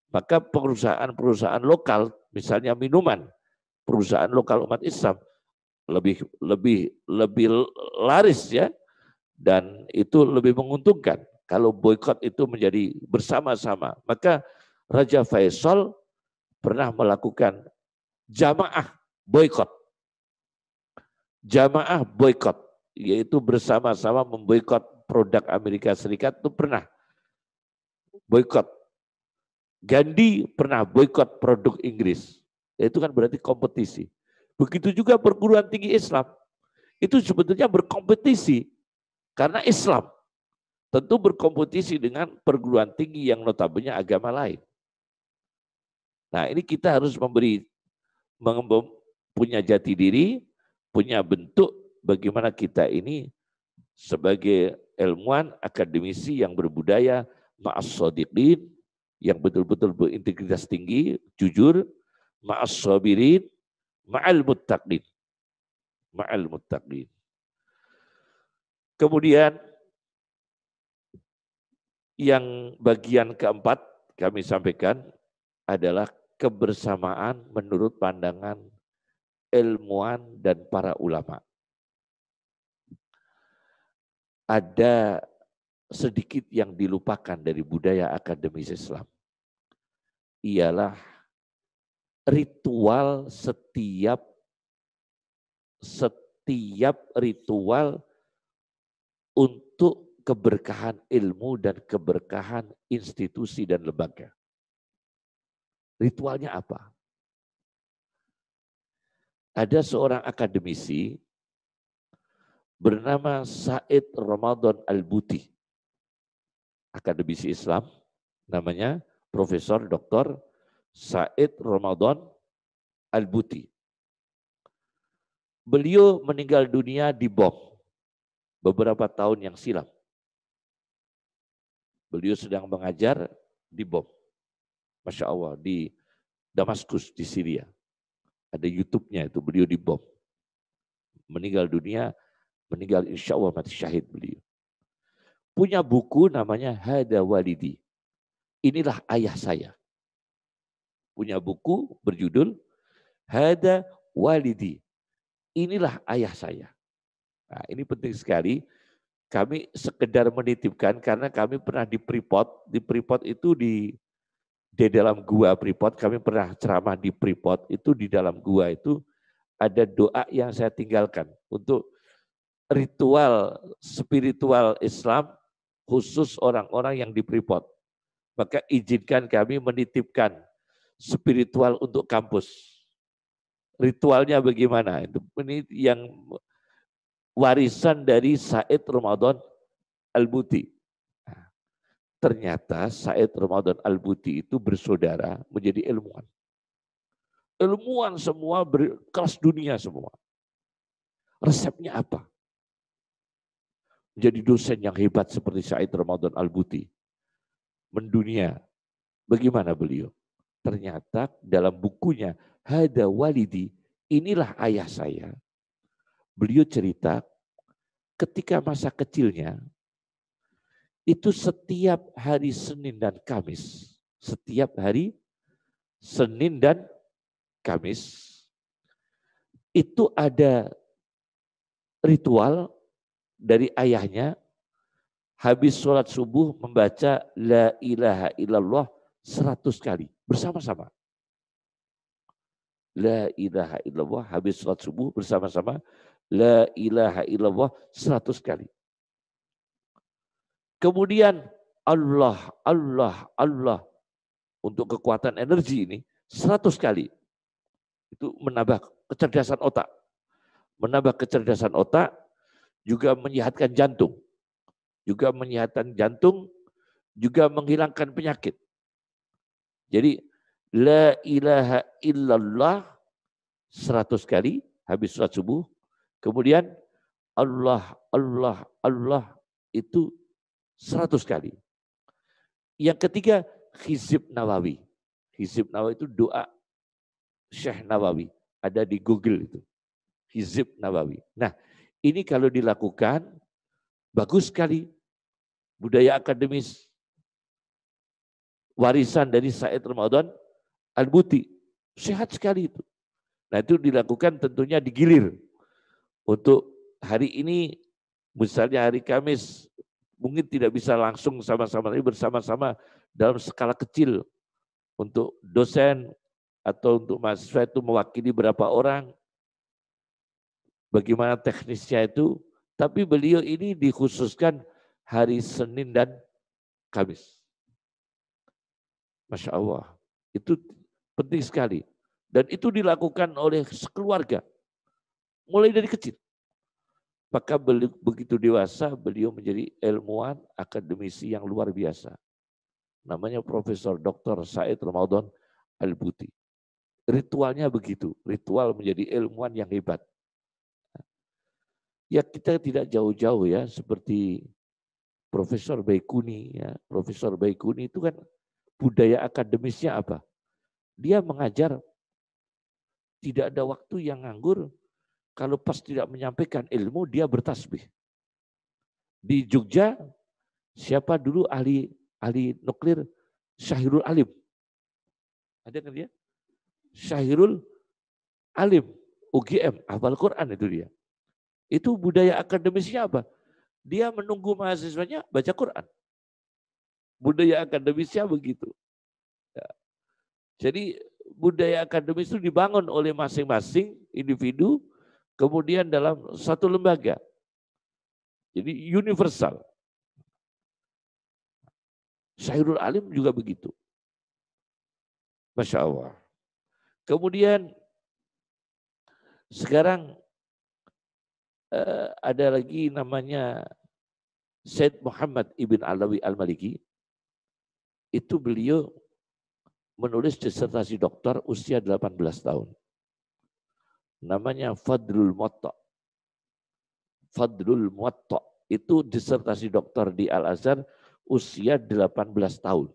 maka perusahaan-perusahaan lokal misalnya minuman, perusahaan lokal umat Islam lebih lebih lebih laris ya dan itu lebih menguntungkan kalau boykot itu menjadi bersama-sama, maka Raja Faisal pernah melakukan jamaah boykot. Jamaah boykot, yaitu bersama-sama memboykot produk Amerika Serikat itu pernah boykot. Gandhi pernah boykot produk Inggris. Itu kan berarti kompetisi. Begitu juga perguruan tinggi Islam. Itu sebetulnya berkompetisi karena Islam tentu berkompetisi dengan perguruan tinggi yang notabene agama lain. Nah ini kita harus memberi punya jati diri, punya bentuk bagaimana kita ini sebagai ilmuwan, akademisi yang berbudaya, ma'as sodiqin, yang betul-betul berintegritas tinggi, jujur, ma'as sobirin, ma'al muttaqin. Ma'al muttaqin. Kemudian yang bagian keempat kami sampaikan adalah kebersamaan menurut pandangan ilmuwan dan para ulama. Ada sedikit yang dilupakan dari budaya akademis Islam. Ialah ritual setiap setiap ritual untuk keberkahan ilmu dan keberkahan institusi dan lembaga. Ritualnya apa? Ada seorang akademisi bernama Said Ramadan Al-Buti. Akademisi Islam namanya Profesor Dr. Said Ramadan Al-Buti. Beliau meninggal dunia di bom beberapa tahun yang silam. Beliau sedang mengajar di Bob. Masya Allah, di Damaskus, di Syria. Ada YouTube-nya itu, beliau di Bob. Meninggal dunia, meninggal insya Allah mati syahid beliau. Punya buku namanya Hada Walidi. Inilah ayah saya. Punya buku berjudul Hada Walidi. Inilah ayah saya. Nah, ini penting sekali kami sekedar menitipkan karena kami pernah di pripot, di pripot itu di di dalam gua pripot kami pernah ceramah di pripot itu di dalam gua itu ada doa yang saya tinggalkan untuk ritual spiritual Islam khusus orang-orang yang di pripot. Maka izinkan kami menitipkan spiritual untuk kampus. Ritualnya bagaimana? Ini yang warisan dari Said Ramadan Al-Buti. Ternyata Said Ramadan Al-Buti itu bersaudara menjadi ilmuwan. Ilmuwan semua, kelas dunia semua. Resepnya apa? Menjadi dosen yang hebat seperti Said Ramadan Al-Buti. Mendunia. Bagaimana beliau? Ternyata dalam bukunya, Hada Walidi, inilah ayah saya Beliau cerita ketika masa kecilnya itu setiap hari Senin dan Kamis, setiap hari Senin dan Kamis itu ada ritual dari ayahnya habis sholat subuh membaca la ilaha illallah seratus kali bersama-sama. La ilaha illallah habis sholat subuh bersama-sama La ilaha illallah seratus kali. Kemudian Allah, Allah, Allah. Untuk kekuatan energi ini seratus kali. Itu menambah kecerdasan otak. Menambah kecerdasan otak juga menyehatkan jantung. Juga menyehatkan jantung, juga menghilangkan penyakit. Jadi la ilaha illallah 100 kali habis sholat subuh Kemudian Allah, Allah, Allah itu seratus kali. Yang ketiga, Hizib Nawawi. Hizib Nawawi itu doa Syekh Nawawi. Ada di Google itu. Hizib Nawawi. Nah, ini kalau dilakukan, bagus sekali. Budaya akademis warisan dari Said Ramadan Al-Buti. Sehat sekali itu. Nah itu dilakukan tentunya digilir untuk hari ini misalnya hari Kamis mungkin tidak bisa langsung sama-sama tapi bersama-sama dalam skala kecil untuk dosen atau untuk mahasiswa itu mewakili berapa orang bagaimana teknisnya itu tapi beliau ini dikhususkan hari Senin dan Kamis. Masya Allah. Itu penting sekali. Dan itu dilakukan oleh sekeluarga mulai dari kecil. Maka begitu dewasa beliau menjadi ilmuwan akademisi yang luar biasa. Namanya Profesor Dr. Said Ramadan Al-Buti. Ritualnya begitu, ritual menjadi ilmuwan yang hebat. Ya kita tidak jauh-jauh ya seperti Profesor Baikuni ya. Profesor Baikuni itu kan budaya akademisnya apa? Dia mengajar tidak ada waktu yang nganggur, kalau pas tidak menyampaikan ilmu, dia bertasbih. Di Jogja, siapa dulu ahli ahli nuklir? Syahirul Alim. Ada kan dia? Syahirul Alim, UGM, awal Quran itu dia. Itu budaya akademisnya apa? Dia menunggu mahasiswanya baca Quran. Budaya akademisnya begitu. Ya. Jadi budaya akademis itu dibangun oleh masing-masing individu kemudian dalam satu lembaga. Jadi universal. Syairul Alim juga begitu. Masya Allah. Kemudian sekarang eh, ada lagi namanya Said Muhammad Ibn Alawi Al-Maliki. Itu beliau menulis disertasi doktor usia 18 tahun namanya Fadlul Muwatta. Fadlul Muwatta itu disertasi doktor di Al Azhar usia 18 tahun.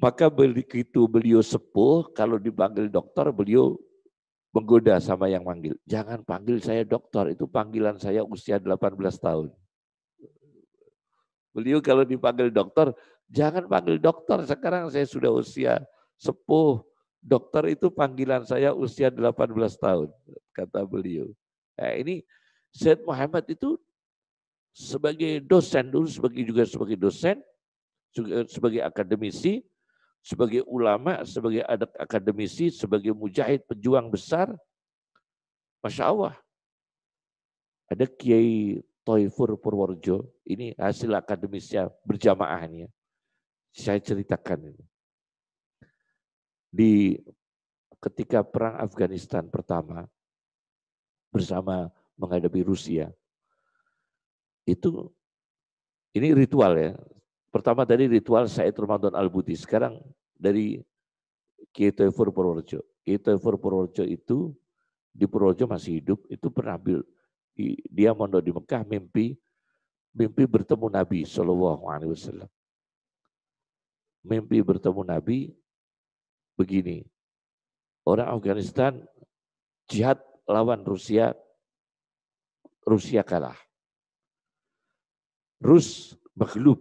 Maka begitu beliau sepuh, kalau dipanggil dokter, beliau menggoda sama yang manggil. Jangan panggil saya dokter, itu panggilan saya usia 18 tahun. Beliau kalau dipanggil dokter, jangan panggil dokter, sekarang saya sudah usia sepuh, dokter itu panggilan saya usia 18 tahun, kata beliau. Nah, ini Syed Muhammad itu sebagai dosen dulu, sebagai juga sebagai dosen, sebagai akademisi, sebagai ulama, sebagai adat akademisi, sebagai mujahid pejuang besar, Masya Allah. Ada Kiai Toifur Purworejo, ini hasil akademisnya berjamaahnya. Saya ceritakan ini di ketika perang Afghanistan pertama bersama menghadapi Rusia itu ini ritual ya. Pertama tadi ritual Said Ramadan Al-Buti. Sekarang dari Kiai Purworejo. Kiai Purworejo itu di Purworejo masih hidup, itu pernah dia mondok di Mekah mimpi mimpi bertemu Nabi Shallallahu Alaihi Wasallam. Mimpi bertemu Nabi begini. Orang Afghanistan jihad lawan Rusia, Rusia kalah. Rus maghlub.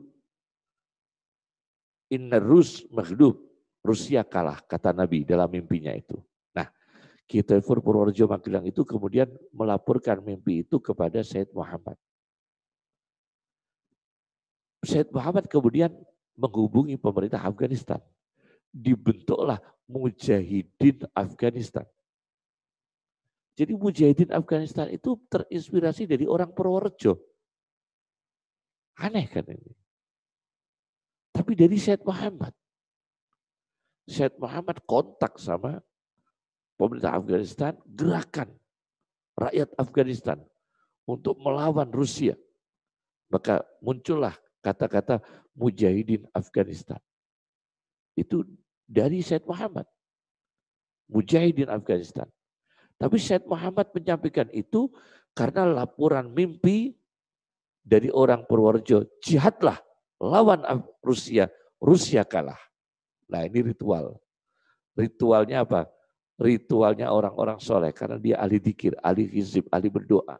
Inna Rus maghlub. Rusia kalah, kata Nabi dalam mimpinya itu. Nah, kita Kitaifor Purworejo Magelang itu kemudian melaporkan mimpi itu kepada Syed Muhammad. Syed Muhammad kemudian menghubungi pemerintah Afghanistan dibentuklah mujahidin Afghanistan. Jadi mujahidin Afghanistan itu terinspirasi dari orang Purworejo. Aneh kan ini. Tapi dari Syed Muhammad. Syed Muhammad kontak sama pemerintah Afghanistan, gerakan rakyat Afghanistan untuk melawan Rusia. Maka muncullah kata-kata mujahidin Afghanistan. Itu dari Said Muhammad. Mujahidin Afghanistan. Tapi Said Muhammad menyampaikan itu karena laporan mimpi dari orang Purworejo. Jihadlah lawan Rusia. Rusia kalah. Nah ini ritual. Ritualnya apa? Ritualnya orang-orang soleh. Karena dia ahli dikir, ahli hizib, ahli berdoa.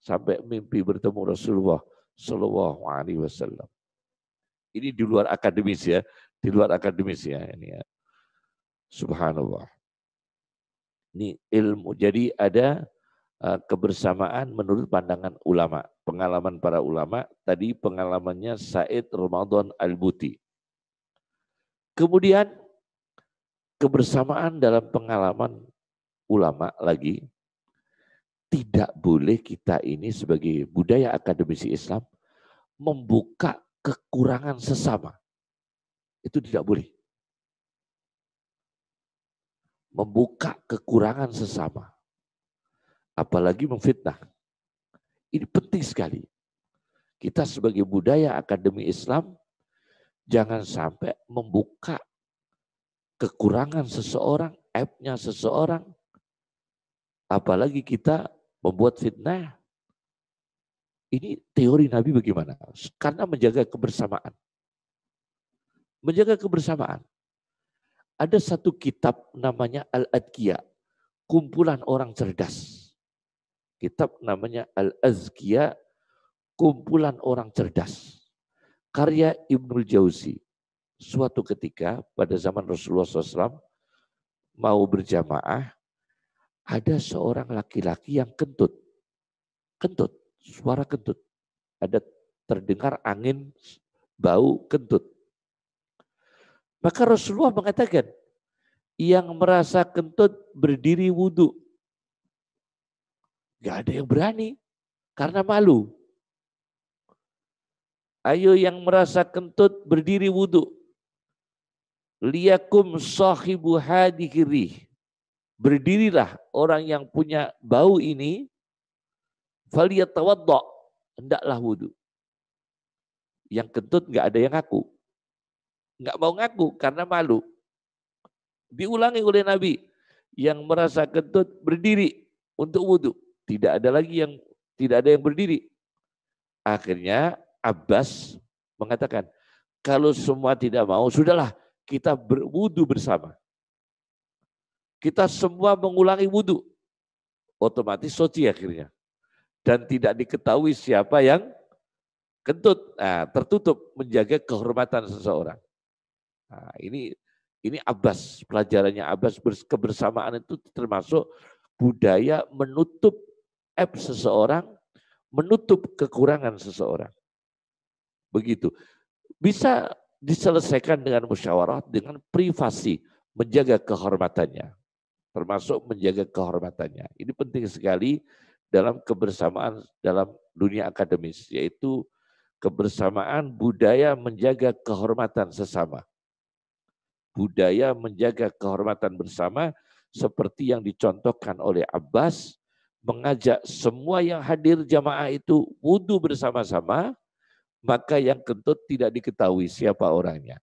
Sampai mimpi bertemu Rasulullah Sallallahu Wasallam. Ini di luar akademis ya di luar akademis ya ini ya. Subhanallah. Ini ilmu. Jadi ada eh, kebersamaan menurut pandangan ulama, pengalaman para ulama. Tadi pengalamannya Said Ramadan Al-Buti. Kemudian kebersamaan dalam pengalaman ulama lagi tidak boleh kita ini sebagai budaya akademisi Islam membuka kekurangan sesama. Itu tidak boleh. Membuka kekurangan sesama. Apalagi memfitnah. Ini penting sekali. Kita sebagai budaya akademi Islam, jangan sampai membuka kekurangan seseorang, app-nya seseorang, apalagi kita membuat fitnah. Ini teori Nabi bagaimana? Karena menjaga kebersamaan menjaga kebersamaan. Ada satu kitab namanya Al-Adkiya, kumpulan orang cerdas. Kitab namanya Al-Azkiya, kumpulan orang cerdas. Karya Ibnul Jauzi. Suatu ketika pada zaman Rasulullah SAW mau berjamaah, ada seorang laki-laki yang kentut. Kentut, suara kentut. Ada terdengar angin bau kentut. Maka Rasulullah mengatakan, yang merasa kentut berdiri wudhu. Gak ada yang berani karena malu. Ayo yang merasa kentut berdiri wudhu. Liyakum sahibu hadikiri. Berdirilah orang yang punya bau ini. Faliyatawadda. Hendaklah wudhu. Yang kentut gak ada yang aku nggak mau ngaku karena malu. Diulangi oleh Nabi, yang merasa kentut berdiri untuk wudhu. Tidak ada lagi yang tidak ada yang berdiri. Akhirnya Abbas mengatakan, kalau semua tidak mau, sudahlah kita berwudu bersama. Kita semua mengulangi wudhu. Otomatis soci akhirnya. Dan tidak diketahui siapa yang kentut. Nah, tertutup menjaga kehormatan seseorang. Nah, ini ini Abbas, pelajarannya Abbas kebersamaan itu termasuk budaya menutup app seseorang, menutup kekurangan seseorang. Begitu. Bisa diselesaikan dengan musyawarah, dengan privasi, menjaga kehormatannya. Termasuk menjaga kehormatannya. Ini penting sekali dalam kebersamaan dalam dunia akademis, yaitu kebersamaan budaya menjaga kehormatan sesama budaya menjaga kehormatan bersama seperti yang dicontohkan oleh Abbas mengajak semua yang hadir jamaah itu wudhu bersama-sama, maka yang kentut tidak diketahui siapa orangnya.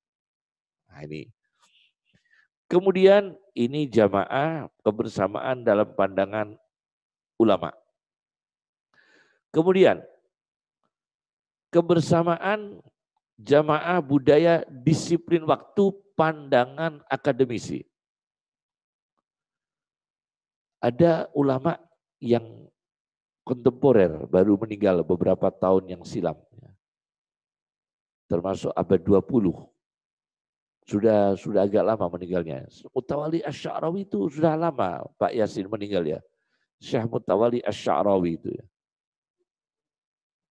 Nah ini. Kemudian ini jamaah kebersamaan dalam pandangan ulama. Kemudian kebersamaan jamaah budaya disiplin waktu pandangan akademisi. Ada ulama yang kontemporer baru meninggal beberapa tahun yang silam. Termasuk abad 20. Sudah sudah agak lama meninggalnya. Mutawali Asy'arawi itu sudah lama Pak Yasin meninggal ya. Syekh Mutawali Asy'arawi itu ya.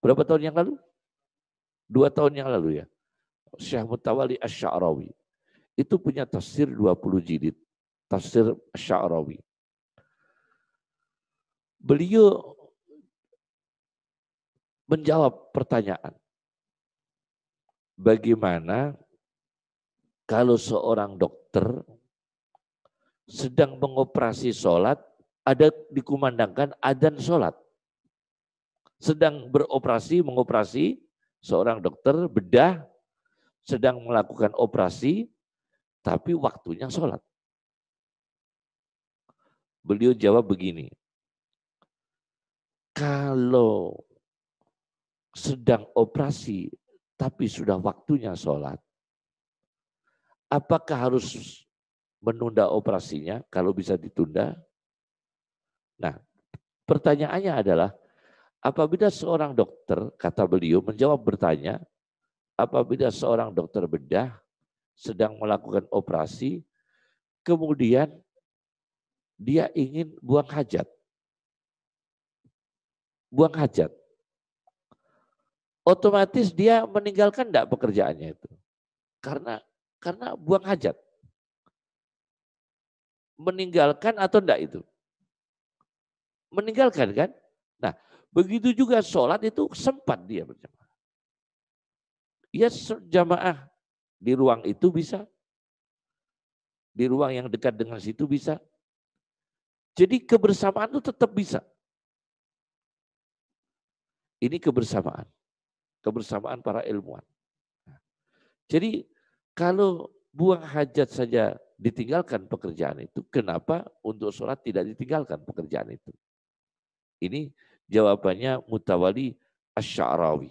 Berapa tahun yang lalu? dua tahun yang lalu ya. Syekh Mutawali Asy'arawi. Itu punya tafsir 20 jilid. Tafsir Asy'arawi. Beliau menjawab pertanyaan. Bagaimana kalau seorang dokter sedang mengoperasi sholat, ada dikumandangkan adzan sholat. Sedang beroperasi, mengoperasi, seorang dokter bedah sedang melakukan operasi, tapi waktunya sholat. Beliau jawab begini, kalau sedang operasi tapi sudah waktunya sholat, apakah harus menunda operasinya kalau bisa ditunda? Nah, pertanyaannya adalah Apabila seorang dokter, kata beliau, menjawab bertanya, apabila seorang dokter bedah sedang melakukan operasi, kemudian dia ingin buang hajat. Buang hajat. Otomatis dia meninggalkan enggak pekerjaannya itu. Karena karena buang hajat. Meninggalkan atau enggak itu? Meninggalkan kan? Nah, Begitu juga sholat itu sempat dia berjamaah. Ya jamaah di ruang itu bisa. Di ruang yang dekat dengan situ bisa. Jadi kebersamaan itu tetap bisa. Ini kebersamaan. Kebersamaan para ilmuwan. Jadi kalau buang hajat saja ditinggalkan pekerjaan itu, kenapa untuk sholat tidak ditinggalkan pekerjaan itu? Ini Jawabannya Mutawali Asy'arawi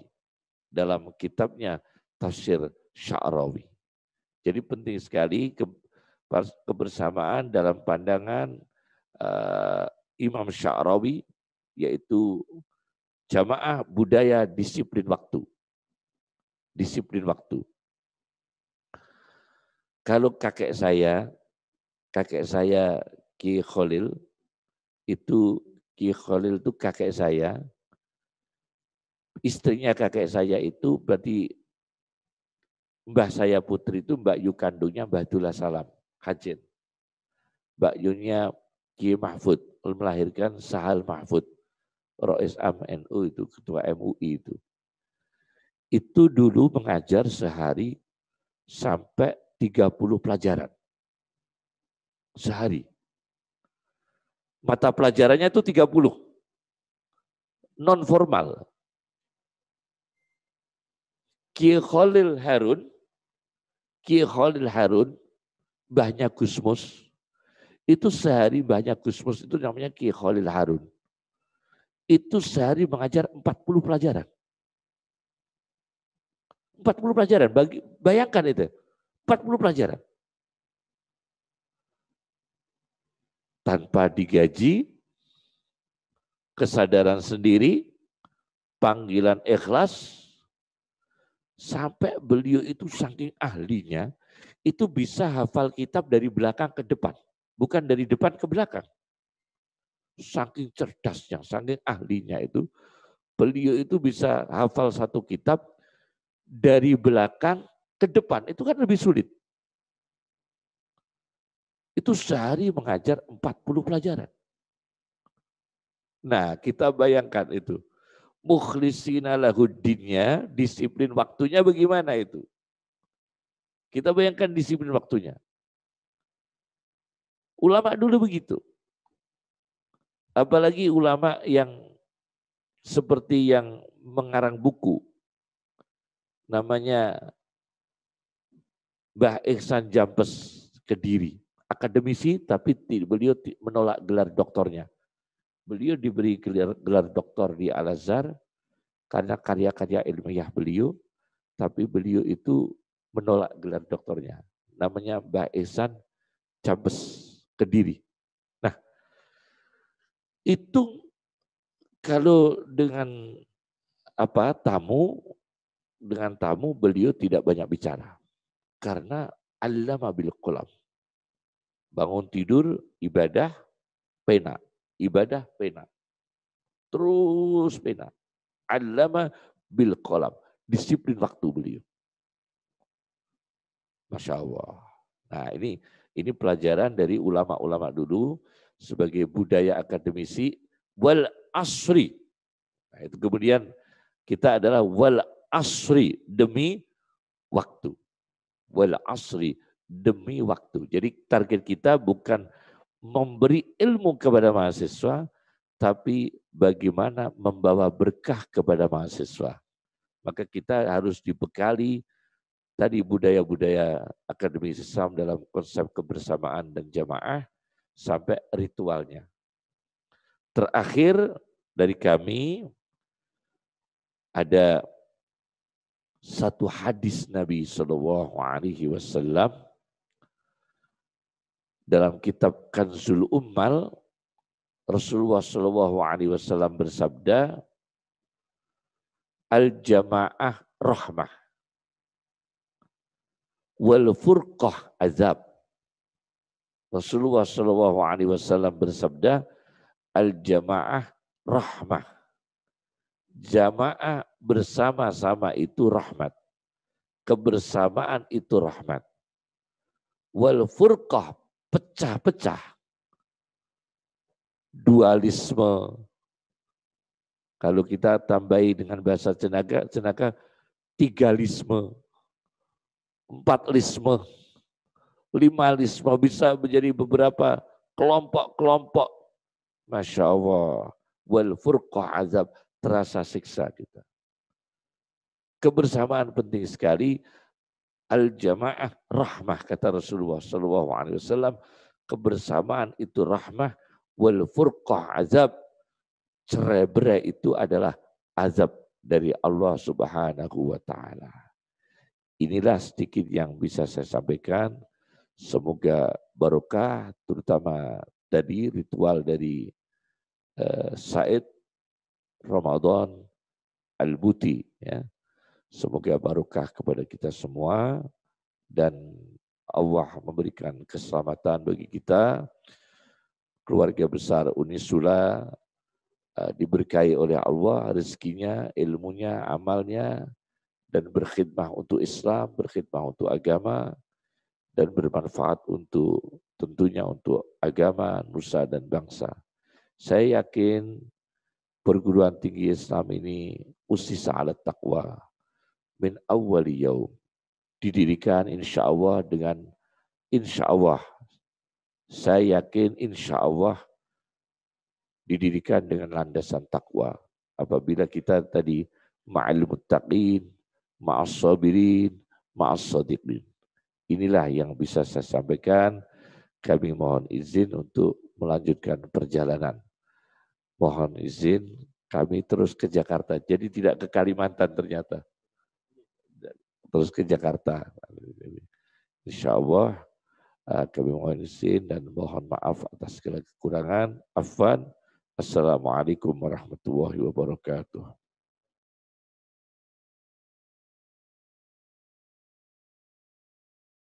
dalam kitabnya Tafsir Sya'rawi. Jadi penting sekali ke, kebersamaan dalam pandangan uh, Imam Sya'rawi yaitu jamaah budaya disiplin waktu. Disiplin waktu. Kalau kakek saya, kakek saya Ki Khalil itu Ki Khalil itu kakek saya. Istrinya kakek saya itu berarti mbah saya putri itu mbak Yu kandungnya Mbah Dula Salam, Hajin. Mbak Yunya Ki Mahfud, melahirkan Sahal Mahfud. Rois Am NU itu, ketua MUI itu. Itu dulu mengajar sehari sampai 30 pelajaran. Sehari. Mata pelajarannya itu 30. Non formal. Ki Khalil Harun, Ki Khalil Harun, banyak Gusmus, itu sehari banyak Gusmus itu namanya Ki Khalil Harun. Itu sehari mengajar 40 pelajaran. 40 pelajaran, bayangkan itu. 40 pelajaran. tanpa digaji, kesadaran sendiri, panggilan ikhlas, sampai beliau itu saking ahlinya, itu bisa hafal kitab dari belakang ke depan, bukan dari depan ke belakang. Saking cerdasnya, saking ahlinya itu, beliau itu bisa hafal satu kitab dari belakang ke depan. Itu kan lebih sulit itu sehari mengajar 40 pelajaran. Nah, kita bayangkan itu. Mukhlisina lahuddinnya, disiplin waktunya bagaimana itu? Kita bayangkan disiplin waktunya. Ulama dulu begitu. Apalagi ulama yang seperti yang mengarang buku. Namanya Mbah Ihsan Jampes Kediri akademisi tapi beliau menolak gelar doktornya. Beliau diberi gelar, gelar doktor di Al-Azhar karena karya-karya ilmiah beliau, tapi beliau itu menolak gelar doktornya. Namanya Mbak Esan Cabes Kediri. Nah, itu kalau dengan apa tamu dengan tamu beliau tidak banyak bicara karena Allah bil kolam Bangun tidur, ibadah, pena. Ibadah, pena. Terus pena. Alama bil kolam. Disiplin waktu beliau. Masya Allah. Nah ini ini pelajaran dari ulama-ulama dulu sebagai budaya akademisi wal asri. Nah, itu kemudian kita adalah wal asri demi waktu. Wal asri demi waktu. Jadi target kita bukan memberi ilmu kepada mahasiswa, tapi bagaimana membawa berkah kepada mahasiswa. Maka kita harus dibekali tadi budaya-budaya akademis Islam dalam konsep kebersamaan dan jamaah sampai ritualnya. Terakhir dari kami ada satu hadis Nabi Shallallahu Alaihi Wasallam dalam kitab Kanzul Ummal Rasulullah Shallallahu Alaihi Wasallam bersabda, al jamaah rahmah, wal furqah azab. Rasulullah Shallallahu Alaihi Wasallam bersabda, al jamaah rahmah. Jamaah bersama-sama itu rahmat. Kebersamaan itu rahmat. Wal furqah pecah-pecah. Dualisme. Kalau kita tambahi dengan bahasa jenaka, jenaka tigalisme, empatlisme, limalisme bisa menjadi beberapa kelompok-kelompok. Masya Allah. Wal furqah azab. Terasa siksa kita. Kebersamaan penting sekali al-jamaah rahmah kata Rasulullah Shallallahu alaihi wasallam kebersamaan itu rahmah wal furqah azab cerebre itu adalah azab dari Allah Subhanahu wa taala. Inilah sedikit yang bisa saya sampaikan. Semoga barokah terutama tadi ritual dari uh, Said Ramadan Al-Buti ya. Semoga barokah kepada kita semua dan Allah memberikan keselamatan bagi kita. Keluarga besar Unisula eh, diberkahi oleh Allah rezekinya, ilmunya, amalnya dan berkhidmah untuk Islam, berkhidmah untuk agama dan bermanfaat untuk tentunya untuk agama, nusa dan bangsa. Saya yakin perguruan tinggi Islam ini usi alat takwa min awwali yaum. Didirikan insya Allah dengan insya Allah. Saya yakin insya Allah didirikan dengan landasan takwa. Apabila kita tadi ma'al muttaqin, ma'as sabirin, ma'as sadiqin. Inilah yang bisa saya sampaikan. Kami mohon izin untuk melanjutkan perjalanan. Mohon izin kami terus ke Jakarta. Jadi tidak ke Kalimantan ternyata terus ke Jakarta. Insya Allah eh, kami mohon izin dan mohon maaf atas segala kekurangan. Afwan. Assalamualaikum warahmatullahi wabarakatuh.